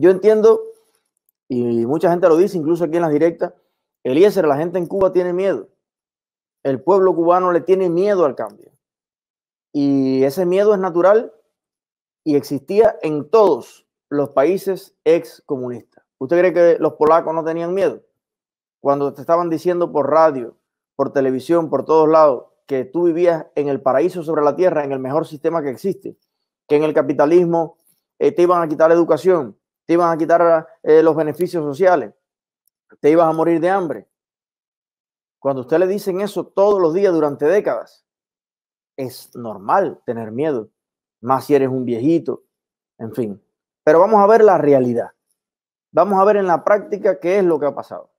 Yo entiendo, y mucha gente lo dice, incluso aquí en las directas, Eliezer, la gente en Cuba tiene miedo. El pueblo cubano le tiene miedo al cambio. Y ese miedo es natural y existía en todos los países excomunistas. ¿Usted cree que los polacos no tenían miedo? Cuando te estaban diciendo por radio, por televisión, por todos lados, que tú vivías en el paraíso sobre la tierra, en el mejor sistema que existe, que en el capitalismo eh, te iban a quitar la educación, te iban a quitar eh, los beneficios sociales, te ibas a morir de hambre. Cuando usted le dicen eso todos los días durante décadas, es normal tener miedo, más si eres un viejito, en fin. Pero vamos a ver la realidad. Vamos a ver en la práctica qué es lo que ha pasado.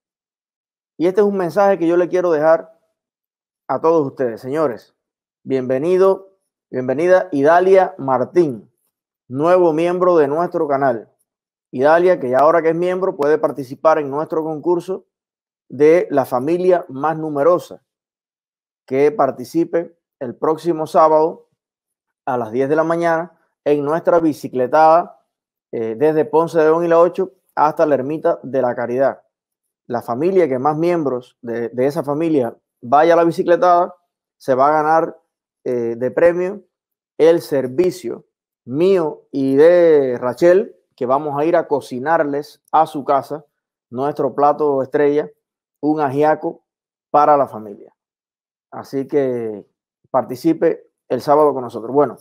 Y este es un mensaje que yo le quiero dejar a todos ustedes, señores. Bienvenido, bienvenida Idalia Martín, nuevo miembro de nuestro canal y Dalia, que ya ahora que es miembro puede participar en nuestro concurso de la familia más numerosa, que participe el próximo sábado a las 10 de la mañana en nuestra bicicletada eh, desde Ponce de León y la 8 hasta la Ermita de la Caridad. La familia que más miembros de, esa familia vaya a la bicicletada se va a ganar eh, de premio el servicio mío y de Rachel que vamos a ir a cocinarles a su casa nuestro plato estrella, un ajiaco para la familia. Así que participe el sábado con nosotros. Bueno,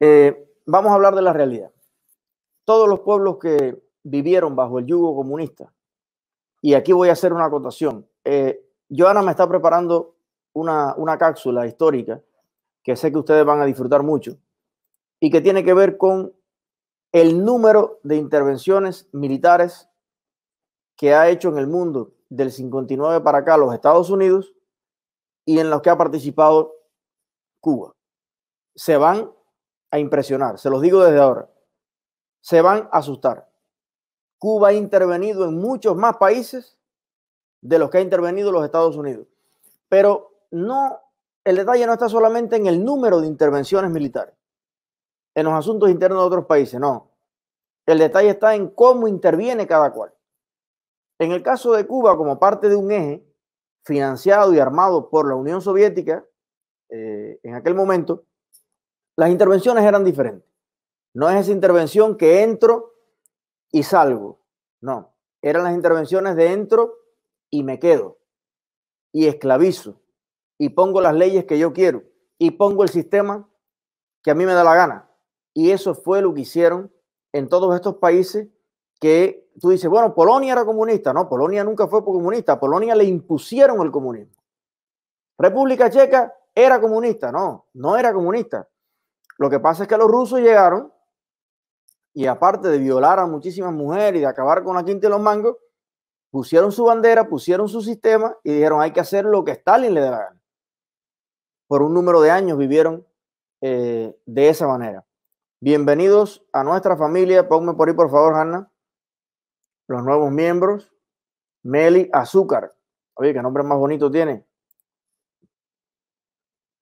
eh, vamos a hablar de la realidad. Todos los pueblos que vivieron bajo el yugo comunista, y aquí voy a hacer una acotación. Eh, Joana me está preparando una, una cápsula histórica que sé que ustedes van a disfrutar mucho y que tiene que ver con el número de intervenciones militares que ha hecho en el mundo del 59 para acá los Estados Unidos y en los que ha participado Cuba. Se van a impresionar, se los digo desde ahora. Se van a asustar. Cuba ha intervenido en muchos más países de los que ha intervenido los Estados Unidos. Pero no, el detalle no está solamente en el número de intervenciones militares en los asuntos internos de otros países, no. El detalle está en cómo interviene cada cual. En el caso de Cuba, como parte de un eje financiado y armado por la Unión Soviética, eh, en aquel momento, las intervenciones eran diferentes. No es esa intervención que entro y salgo, no. Eran las intervenciones de entro y me quedo, y esclavizo, y pongo las leyes que yo quiero, y pongo el sistema que a mí me da la gana. Y eso fue lo que hicieron en todos estos países que tú dices, bueno, Polonia era comunista. No, Polonia nunca fue comunista. Polonia le impusieron el comunismo. República Checa era comunista. No, no era comunista. Lo que pasa es que los rusos llegaron y aparte de violar a muchísimas mujeres y de acabar con la quinta y los mangos, pusieron su bandera, pusieron su sistema y dijeron hay que hacer lo que Stalin le dé la gana. Por un número de años vivieron eh, de esa manera. Bienvenidos a nuestra familia. Ponme por ahí, por favor, Hanna. Los nuevos miembros. Meli Azúcar. Oye, qué nombre más bonito tiene.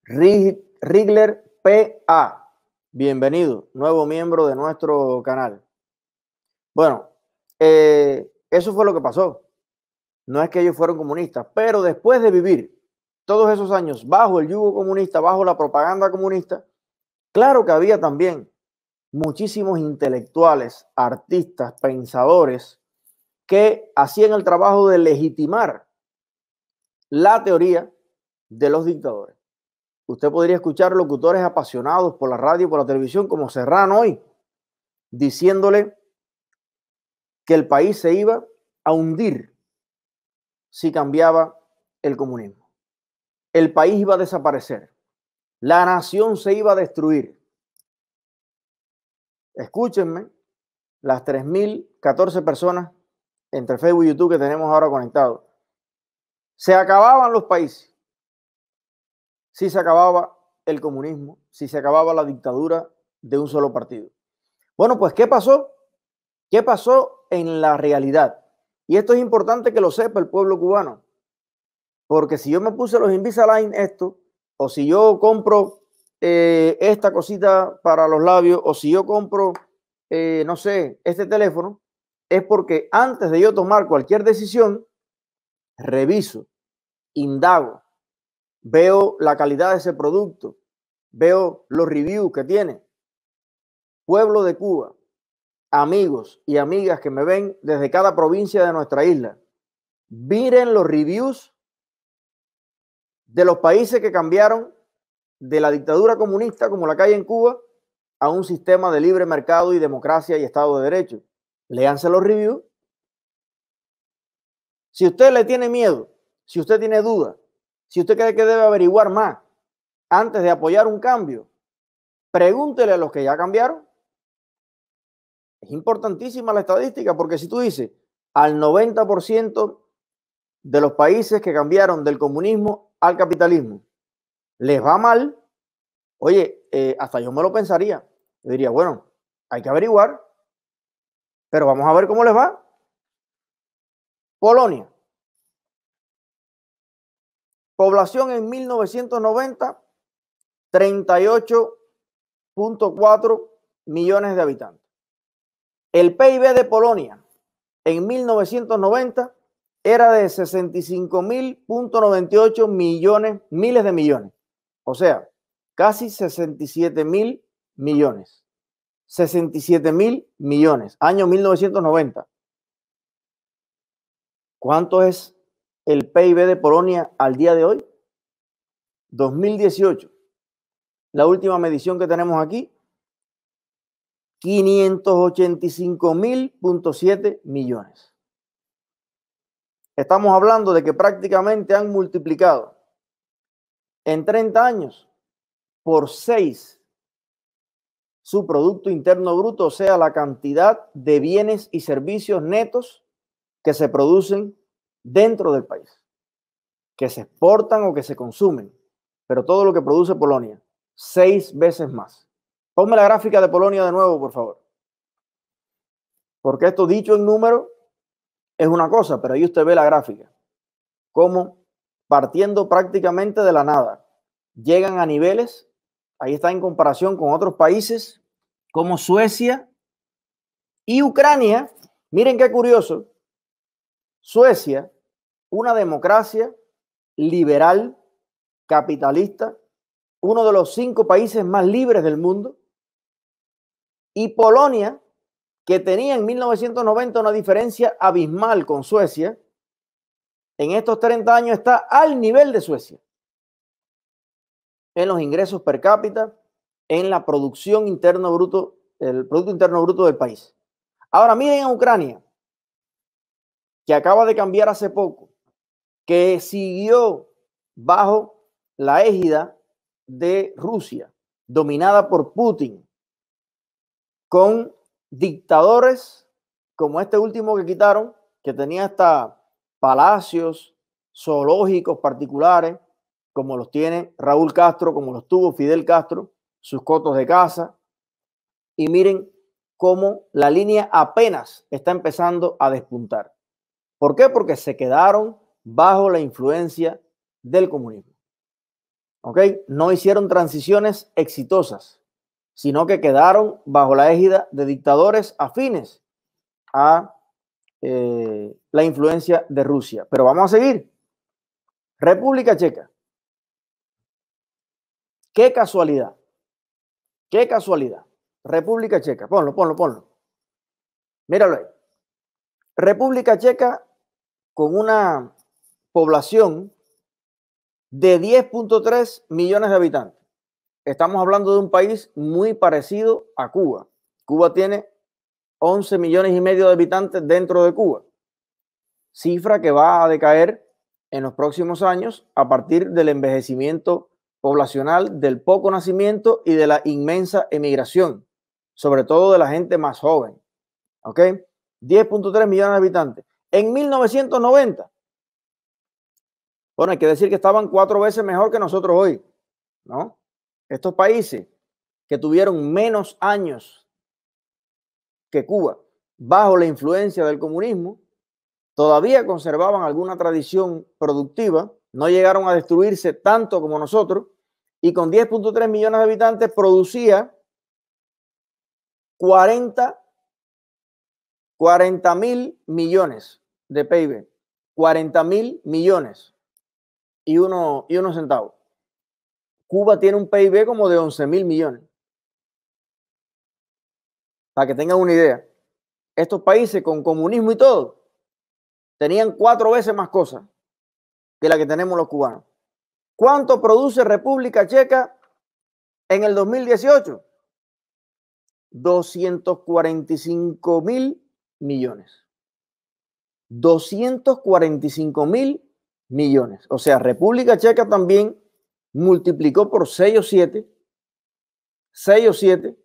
Rigler PA. Bienvenido, nuevo miembro de nuestro canal. Bueno, eh, eso fue lo que pasó. No es que ellos fueron comunistas, pero después de vivir todos esos años bajo el yugo comunista, bajo la propaganda comunista, claro que había también muchísimos intelectuales, artistas, pensadores que hacían el trabajo de legitimar la teoría de los dictadores. Usted podría escuchar locutores apasionados por la radio por la televisión como Serrano hoy, diciéndole que el país se iba a hundir si cambiaba el comunismo. El país iba a desaparecer. La nación se iba a destruir escúchenme, las 3.014 personas entre Facebook y YouTube que tenemos ahora conectados. Se acababan los países. Si se acababa el comunismo, si se acababa la dictadura de un solo partido. Bueno, pues ¿qué pasó? ¿Qué pasó en la realidad? Y esto es importante que lo sepa el pueblo cubano. Porque si yo me puse los Invisalign esto, o si yo compro eh, esta cosita para los labios o si yo compro, eh, no sé, este teléfono, es porque antes de yo tomar cualquier decisión, reviso, indago, veo la calidad de ese producto, veo los reviews que tiene. Pueblo de Cuba, amigos y amigas que me ven desde cada provincia de nuestra isla, miren los reviews de los países que cambiaron de la dictadura comunista, como la calle en Cuba, a un sistema de libre mercado y democracia y Estado de Derecho. Leanse los reviews. Si usted le tiene miedo, si usted tiene duda, si usted cree que debe averiguar más antes de apoyar un cambio, pregúntele a los que ya cambiaron. Es importantísima la estadística porque si tú dices al 90% de los países que cambiaron del comunismo al capitalismo, les va mal, oye, eh, hasta yo me lo pensaría. Yo diría, bueno, hay que averiguar, pero vamos a ver cómo les va. Polonia. Población en 1990, 38.4 millones de habitantes. El PIB de Polonia en 1990 era de 65.098 millones, miles de millones. O sea, casi 67 mil millones. 67 mil millones, año 1990. ¿Cuánto es el PIB de Polonia al día de hoy? 2018. La última medición que tenemos aquí, mil.7 millones. Estamos hablando de que prácticamente han multiplicado en 30 años por 6 su Producto Interno Bruto, o sea, la cantidad de bienes y servicios netos que se producen dentro del país, que se exportan o que se consumen, pero todo lo que produce Polonia, 6 veces más. Ponme la gráfica de Polonia de nuevo, por favor. Porque esto dicho en número es una cosa, pero ahí usted ve la gráfica, cómo partiendo prácticamente de la nada, llegan a niveles, ahí está en comparación con otros países como Suecia y Ucrania. Miren qué curioso, Suecia, una democracia liberal, capitalista, uno de los cinco países más libres del mundo, y Polonia, que tenía en 1990 una diferencia abismal con Suecia, en estos 30 años está al nivel de Suecia. En los ingresos per cápita, en la producción interno bruto, el Producto Interno Bruto del país. Ahora miren a Ucrania, que acaba de cambiar hace poco, que siguió bajo la égida de Rusia, dominada por Putin, con dictadores como este último que quitaron, que tenía esta palacios zoológicos particulares, como los tiene Raúl Castro, como los tuvo Fidel Castro, sus cotos de casa. Y miren cómo la línea apenas está empezando a despuntar. ¿Por qué? Porque se quedaron bajo la influencia del comunismo. ¿Ok? No hicieron transiciones exitosas, sino que quedaron bajo la égida de dictadores afines a eh, la influencia de Rusia. Pero vamos a seguir. República Checa. Qué casualidad. Qué casualidad. República Checa. Ponlo, ponlo, ponlo. Míralo ahí. República Checa con una población de 10.3 millones de habitantes. Estamos hablando de un país muy parecido a Cuba. Cuba tiene 11 millones y medio de habitantes dentro de Cuba, cifra que va a decaer en los próximos años a partir del envejecimiento poblacional, del poco nacimiento y de la inmensa emigración, sobre todo de la gente más joven. ¿Ok? 10.3 millones de habitantes. En 1990, bueno, hay que decir que estaban cuatro veces mejor que nosotros hoy, ¿no? Estos países que tuvieron menos años que Cuba, bajo la influencia del comunismo, todavía conservaban alguna tradición productiva, no llegaron a destruirse tanto como nosotros, y con 10.3 millones de habitantes producía 40 mil millones de PIB, 40 mil millones y uno, y uno centavo. Cuba tiene un PIB como de 11 mil millones. Para que tengan una idea, estos países con comunismo y todo tenían cuatro veces más cosas que la que tenemos los cubanos. ¿Cuánto produce República Checa en el 2018? 245 mil millones. 245 mil millones. O sea, República Checa también multiplicó por 6 o 7, 6 o 7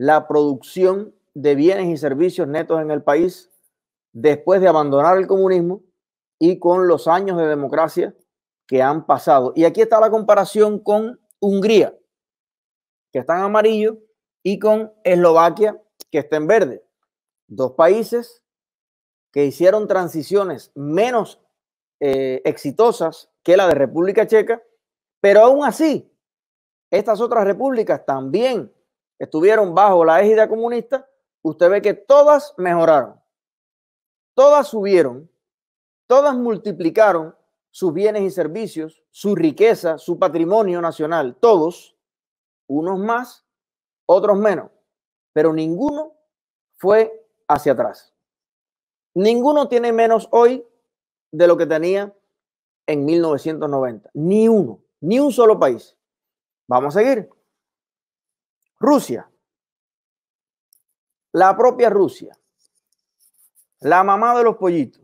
la producción de bienes y servicios netos en el país después de abandonar el comunismo y con los años de democracia que han pasado. Y aquí está la comparación con Hungría, que está en amarillo, y con Eslovaquia, que está en verde. Dos países que hicieron transiciones menos eh, exitosas que la de República Checa, pero aún así, estas otras repúblicas también estuvieron bajo la égida comunista, usted ve que todas mejoraron, todas subieron, todas multiplicaron sus bienes y servicios, su riqueza, su patrimonio nacional, todos, unos más, otros menos, pero ninguno fue hacia atrás. Ninguno tiene menos hoy de lo que tenía en 1990, ni uno, ni un solo país. Vamos a seguir. Rusia, la propia Rusia, la mamá de los pollitos,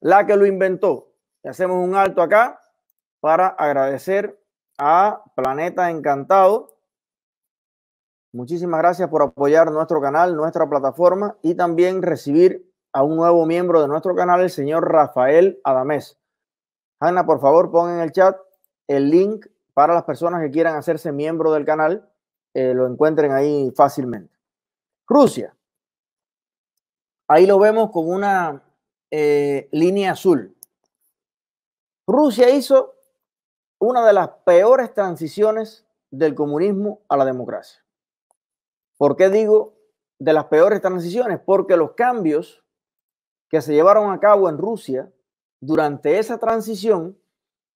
la que lo inventó. hacemos un alto acá para agradecer a Planeta Encantado. Muchísimas gracias por apoyar nuestro canal, nuestra plataforma y también recibir a un nuevo miembro de nuestro canal, el señor Rafael Adamés. Hanna, por favor, pon en el chat el link para las personas que quieran hacerse miembro del canal eh, lo encuentren ahí fácilmente. Rusia. Ahí lo vemos con una eh, línea azul. Rusia hizo una de las peores transiciones del comunismo a la democracia. ¿Por qué digo de las peores transiciones? Porque los cambios que se llevaron a cabo en Rusia durante esa transición,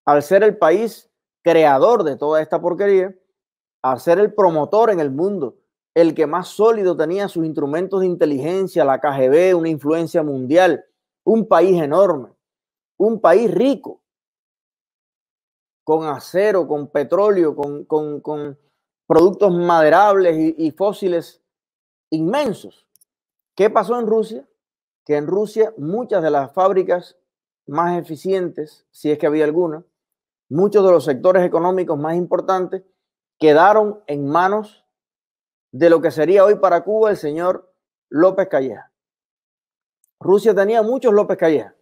al ser el país creador de toda esta porquería, a ser el promotor en el mundo, el que más sólido tenía sus instrumentos de inteligencia, la KGB, una influencia mundial, un país enorme, un país rico, con acero, con petróleo, con, productos maderables y, y fósiles inmensos. ¿Qué pasó en Rusia? Que en Rusia muchas de las fábricas más eficientes, si es que había alguna, muchos de los sectores económicos más importantes, quedaron en manos de lo que sería hoy para Cuba el señor López Calleja. Rusia tenía muchos López Calleja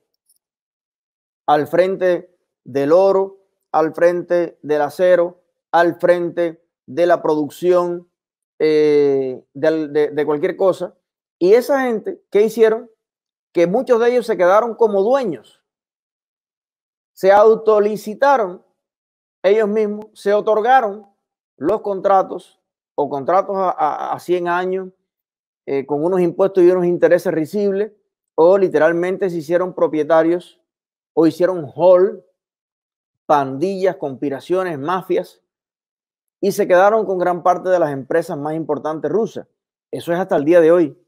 al frente del oro, al frente del acero, al frente de la producción eh, de, de cualquier cosa. Y esa gente, ¿qué hicieron? Que muchos de ellos se quedaron como dueños. Se autolicitaron ellos mismos, se otorgaron los contratos o contratos a, 100 años eh, con unos impuestos y unos intereses risibles o literalmente se hicieron propietarios o hicieron hall, pandillas, conspiraciones, mafias y se quedaron con gran parte de las empresas más importantes rusas. Eso es hasta el día de hoy.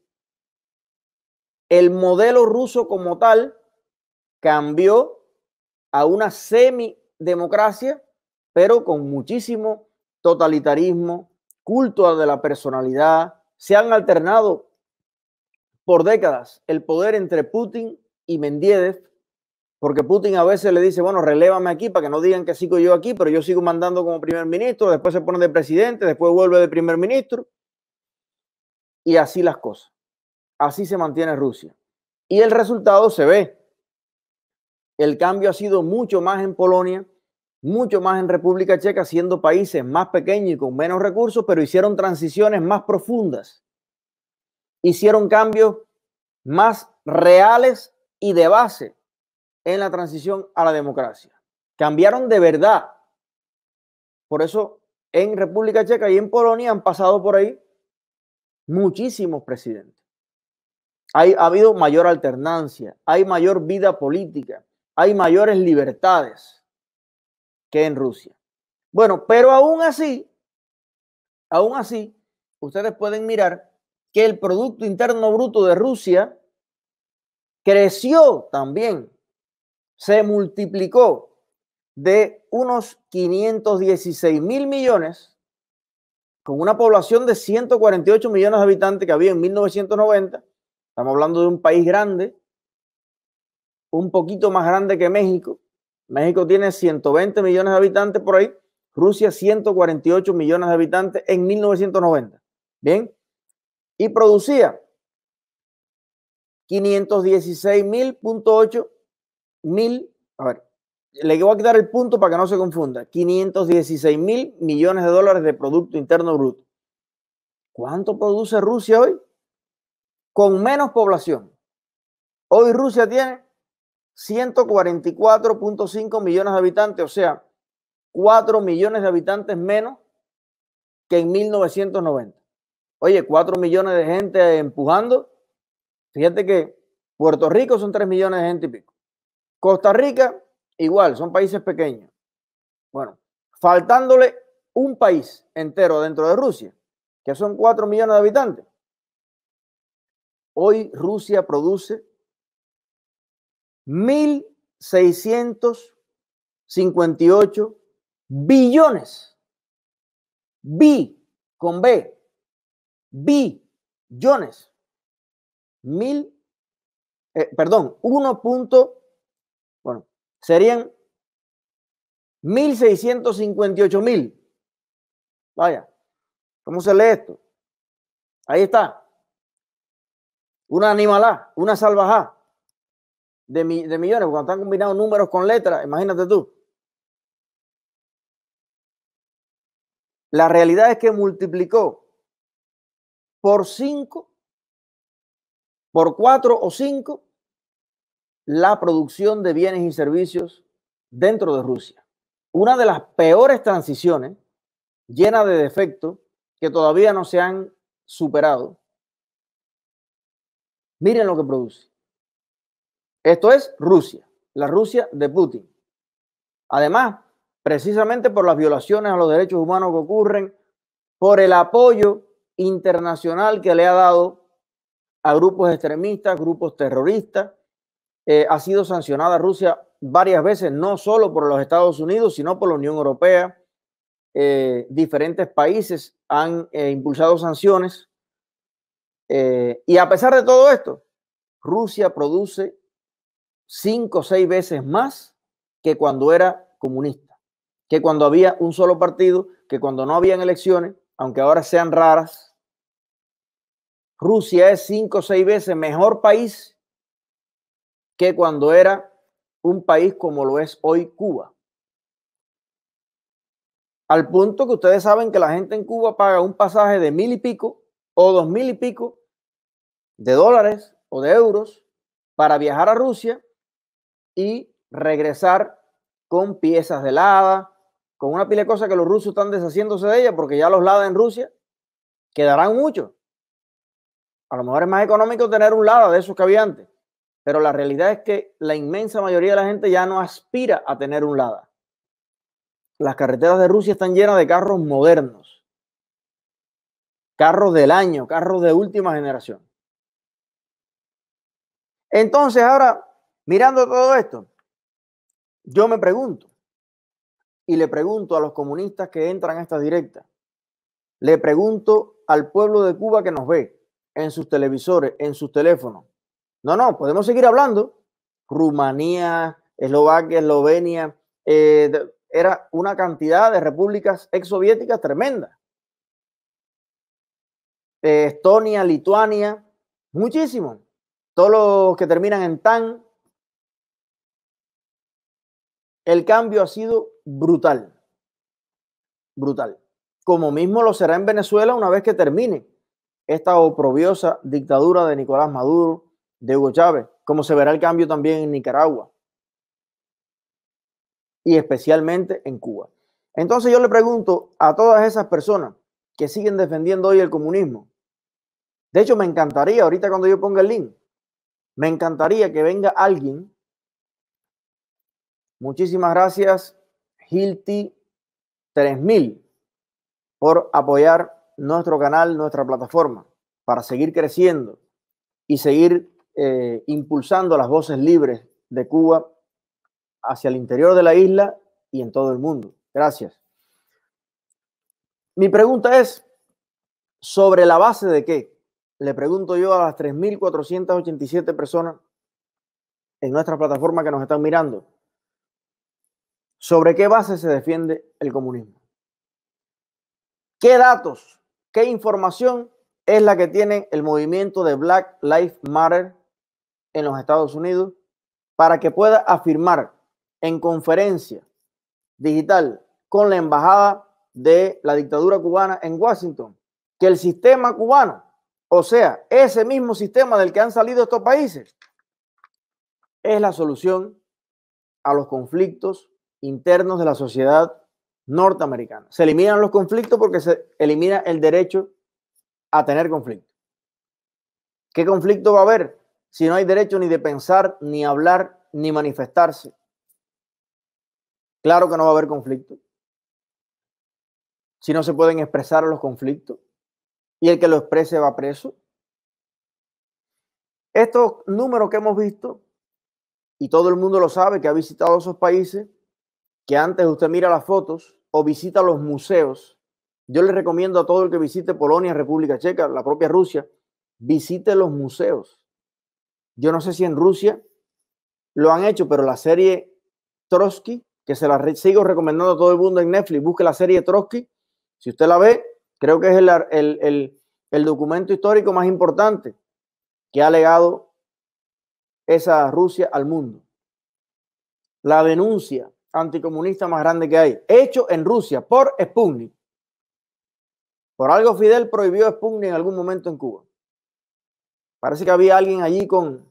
El modelo ruso como tal cambió a una semi democracia pero con muchísimo totalitarismo, culto de la personalidad, se han alternado por décadas el poder entre Putin y Mendiedev, porque Putin a veces le dice, bueno, relévame aquí para que no digan que sigo yo aquí, pero yo sigo mandando como primer ministro, después se pone de presidente, después vuelve de primer ministro, y así las cosas. Así se mantiene Rusia. Y el resultado se ve. El cambio ha sido mucho más en Polonia mucho más en República Checa, siendo países más pequeños y con menos recursos, pero hicieron transiciones más profundas, hicieron cambios más reales y de base en la transición a la democracia. Cambiaron de verdad. Por eso en República Checa y en Polonia han pasado por ahí muchísimos presidentes. Hay, ha habido mayor alternancia, hay mayor vida política, hay mayores libertades en Rusia. Bueno, pero aún así, aún así, ustedes pueden mirar que el Producto Interno Bruto de Rusia creció también, se multiplicó de unos 516 mil millones con una población de 148 millones de habitantes que había en 1990. Estamos hablando de un país grande, un poquito más grande que México, México tiene 120 millones de habitantes por ahí, Rusia 148 millones de habitantes en 1990. Bien, y producía 516.000.8 mil, a ver, le voy a quitar el punto para que no se confunda, 516 mil millones de dólares de Producto Interno Bruto. ¿Cuánto produce Rusia hoy? Con menos población. Hoy Rusia tiene 144.5 millones de habitantes, o sea, 4 millones de habitantes menos que en 1990. Oye, 4 millones de gente empujando. Fíjate que Puerto Rico son 3 millones de gente y pico. Costa Rica, igual, son países pequeños. Bueno, faltándole un país entero dentro de Rusia, que son 4 millones de habitantes. Hoy Rusia produce 1.658 billones. B con B. Billones. Mil, eh, perdón, 1. Punto, bueno, serían 1.658 mil. Vaya, ¿cómo se lee esto? Ahí está. Una animalá, una salvajá de, mi, de millones, cuando están combinados números con letras, imagínate tú. La realidad es que multiplicó por 5, por 4 o 5 la producción de bienes y servicios dentro de Rusia. Una de las peores transiciones, llena de defectos que todavía no se han superado. Miren lo que produce. Esto es Rusia, la Rusia de Putin. Además, precisamente por las violaciones a los derechos humanos que ocurren, por el apoyo internacional que le ha dado a grupos extremistas, grupos terroristas. Eh, ha sido sancionada Rusia varias veces, no solo por los Estados Unidos, sino por la Unión Europea. Eh, diferentes países han eh, impulsado sanciones. y a pesar de todo esto, Rusia produce cinco o seis veces más que cuando era comunista, que cuando había un solo partido, que cuando no habían elecciones, aunque ahora sean raras. Rusia es cinco o seis veces mejor país que cuando era un país como lo es hoy Cuba. Al punto que ustedes saben que la gente en Cuba paga un pasaje de mil y pico o dos mil y pico de dólares o de euros para viajar a Rusia y regresar con piezas de Lada, con una pila de cosas que los rusos están deshaciéndose de ella, porque ya los Lada en Rusia quedarán muchos. A lo mejor es más económico tener un Lada de esos que había antes, pero la realidad es que la inmensa mayoría de la gente ya no aspira a tener un Lada. Las carreteras de Rusia están llenas de carros modernos, carros del año, carros de última generación. Entonces ahora Mirando todo esto, yo me pregunto, y le pregunto a los comunistas que entran a esta directa, le pregunto al pueblo de Cuba que nos ve en sus televisores, en sus teléfonos. No, no, podemos seguir hablando. Rumanía, Eslovaquia, Eslovenia, eh, era una cantidad de repúblicas exsoviéticas tremenda. Eh, Estonia, Lituania, muchísimo. Todos los que terminan en TAN, el cambio ha sido brutal, brutal. Como mismo lo será en Venezuela una vez que termine esta oprobiosa dictadura de Nicolás Maduro, de Hugo Chávez, como se verá el cambio también en Nicaragua y especialmente en Cuba. Entonces yo le pregunto a todas esas personas que siguen defendiendo hoy el comunismo. De hecho, me encantaría, ahorita cuando yo ponga el link, me encantaría que venga alguien Muchísimas gracias, Hilti 3000, por apoyar nuestro canal, nuestra plataforma, para seguir creciendo y seguir eh, impulsando las voces libres de Cuba hacia el interior de la isla y en todo el mundo. Gracias. Mi pregunta es, ¿sobre la base de qué? Le pregunto yo a las 3.487 personas en nuestra plataforma que nos están mirando. ¿Sobre qué base se defiende el comunismo? ¿Qué datos, qué información es la que tiene el movimiento de Black Lives Matter en los Estados Unidos para que pueda afirmar en conferencia digital con la embajada de la dictadura cubana en Washington que el sistema cubano, o sea, ese mismo sistema del que han salido estos países, es la solución a los conflictos internos de la sociedad norteamericana. Se eliminan los conflictos porque se elimina el derecho a tener conflicto. ¿Qué conflicto va a haber si no hay derecho ni de pensar, ni hablar, ni manifestarse? Claro que no va a haber conflicto. Si no se pueden expresar los conflictos y el que lo exprese va preso. Estos números que hemos visto, y todo el mundo lo sabe que ha visitado esos países, que antes usted mira las fotos o visita los museos. Yo le recomiendo a todo el que visite Polonia, República Checa, la propia Rusia, visite los museos. Yo no sé si en Rusia lo han hecho, pero la serie Trotsky, que se la sigo recomendando a todo el mundo en Netflix, busque la serie Trotsky. Si usted la ve, creo que es el documento histórico más importante que ha legado esa Rusia al mundo. La denuncia anticomunista más grande que hay, hecho en Rusia por Sputnik. Por algo Fidel prohibió Sputnik en algún momento en Cuba. Parece que había alguien allí con,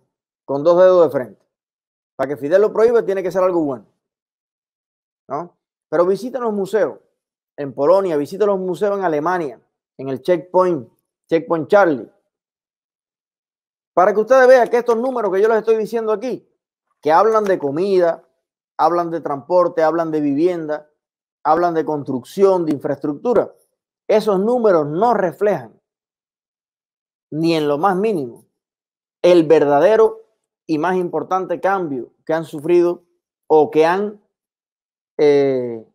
con dos dedos de frente. Para que Fidel lo prohíbe, tiene que ser algo bueno. ¿no? Pero visita los museos en Polonia, visita los museos en Alemania, en el Checkpoint, Checkpoint Charlie. Para que ustedes vean que estos números que yo les estoy diciendo aquí, que hablan de comida, hablan de transporte, hablan de vivienda, hablan de construcción, de infraestructura. Esos números no reflejan ni en lo más mínimo el verdadero y más importante cambio que han sufrido o que han eh,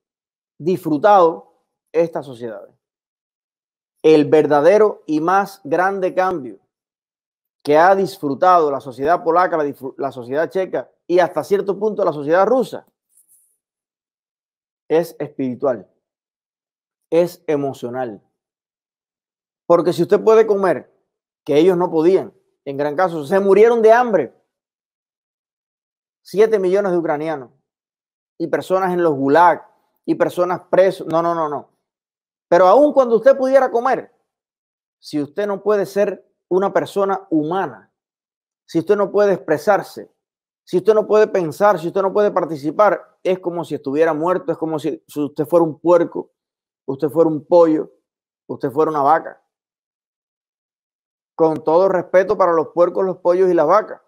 disfrutado estas sociedades. El verdadero y más grande cambio que ha disfrutado la sociedad polaca, la sociedad checa y hasta cierto punto la sociedad rusa es espiritual, es emocional. Porque si usted puede comer, que ellos no podían, en gran caso, se murieron de hambre. Siete millones de ucranianos y personas en los gulag y personas presos. No, no, no, no. Pero aun cuando usted pudiera comer, si usted no puede ser una persona humana, si usted no puede expresarse, si usted no puede pensar, si usted no puede participar, es como si estuviera muerto, es como si, usted fuera un puerco, usted fuera un pollo, usted fuera una vaca. Con todo respeto para los puercos, los pollos y las vacas.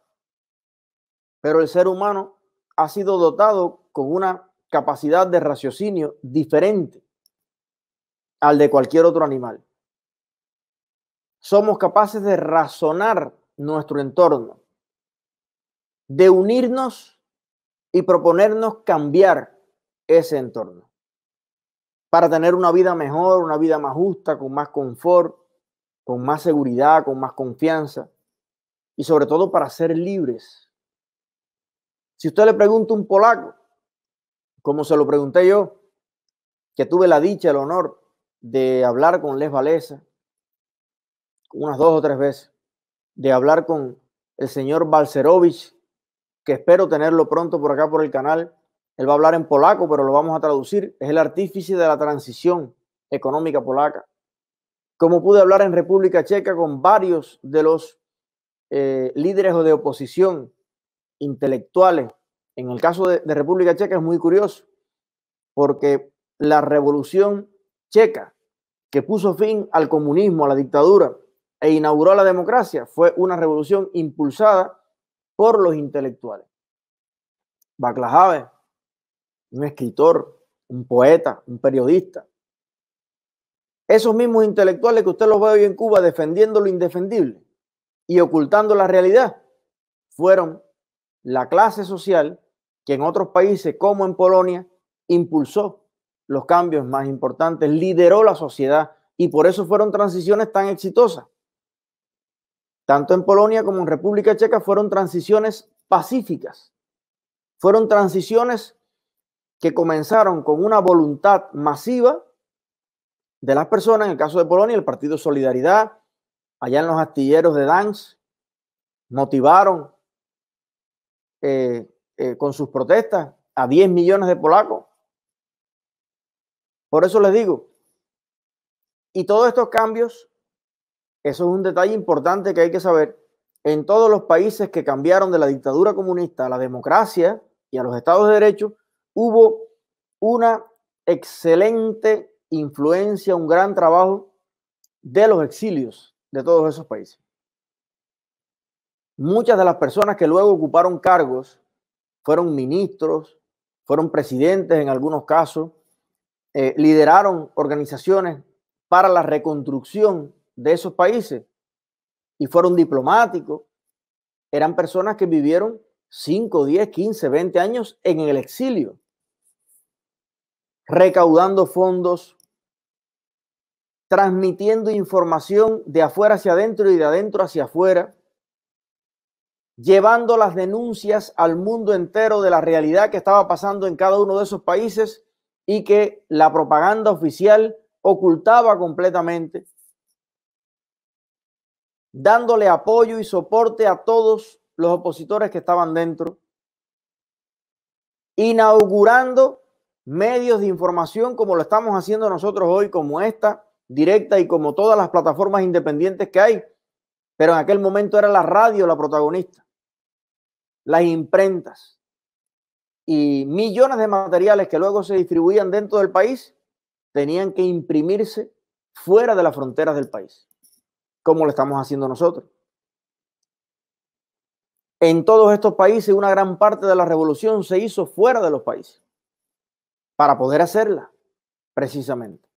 Pero el ser humano ha sido dotado con una capacidad de raciocinio diferente al de cualquier otro animal. Somos capaces de razonar nuestro entorno de unirnos y proponernos cambiar ese entorno para tener una vida mejor, una vida más justa, con más confort, con más seguridad, con más confianza y sobre todo para ser libres. Si usted le pregunta a un polaco, como se lo pregunté yo, que tuve la dicha, el honor de hablar con Les Valesa unas dos o tres veces, de hablar con el señor Balcerovich, que espero tenerlo pronto por acá por el canal. Él va a hablar en polaco, pero lo vamos a traducir. Es el artífice de la transición económica polaca. Como pude hablar en República Checa con varios de los eh, líderes de oposición intelectuales. En el caso de República Checa es muy curioso, porque la revolución checa que puso fin al comunismo, a la dictadura e inauguró la democracia fue una revolución impulsada por los intelectuales. Baclajave, un escritor, un poeta, un periodista. Esos mismos intelectuales que usted los ve hoy en Cuba defendiendo lo indefendible y ocultando la realidad, fueron la clase social que en otros países como en Polonia impulsó los cambios más importantes, lideró la sociedad y por eso fueron transiciones tan exitosas tanto en Polonia como en República Checa, fueron transiciones pacíficas. Fueron transiciones que comenzaron con una voluntad masiva de las personas, en el caso de Polonia, el Partido Solidaridad, allá en los astilleros de Danz, motivaron eh, eh, con sus protestas a 10 millones de polacos. Por eso les digo, y todos estos cambios eso es un detalle importante que hay que saber. En todos los países que cambiaron de la dictadura comunista a la democracia y a los estados de derecho, hubo una excelente influencia, un gran trabajo de los exilios de todos esos países. Muchas de las personas que luego ocuparon cargos fueron ministros, fueron presidentes en algunos casos, eh, lideraron organizaciones para la reconstrucción de esos países y fueron diplomáticos, eran personas que vivieron 5, 10, 15, 20 años en el exilio, recaudando fondos, transmitiendo información de afuera hacia adentro y de adentro hacia afuera, llevando las denuncias al mundo entero de la realidad que estaba pasando en cada uno de esos países y que la propaganda oficial ocultaba completamente dándole apoyo y soporte a todos los opositores que estaban dentro, inaugurando medios de información como lo estamos haciendo nosotros hoy, como esta directa y como todas las plataformas independientes que hay. Pero en aquel momento era la radio la protagonista, las imprentas y millones de materiales que luego se distribuían dentro del país tenían que imprimirse fuera de las fronteras del país como lo estamos haciendo nosotros. En todos estos países una gran parte de la revolución se hizo fuera de los países para poder hacerla, precisamente.